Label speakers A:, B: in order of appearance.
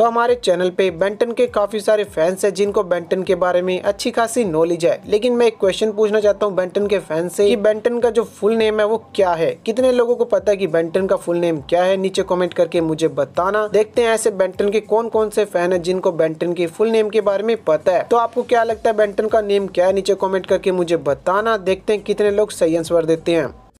A: तो हमारे चैनल पे बेंटन के काफ़ी सारे फैंस हैं जिनको बेंटन के बारे में अच्छी खासी नॉलेज है लेकिन मैं एक क्वेश्चन पूछना चाहता हूँ बेंटन के फैन से कि बेंटन का जो फुल नेम है वो क्या है कितने लोगों को पता है कि बेंटन का फुल नेम क्या है नीचे कमेंट करके मुझे बताना देखते हैं ऐसे बेंटन के कौन कौन से फैन है जिनको बेंटन के फुल नेम के बारे में पता है तो आपको क्या लगता है बेंटन का नेम क्या है नीचे कॉमेंट करके मुझे बताना देखते हैं कितने लोग सही आंसर देते हैं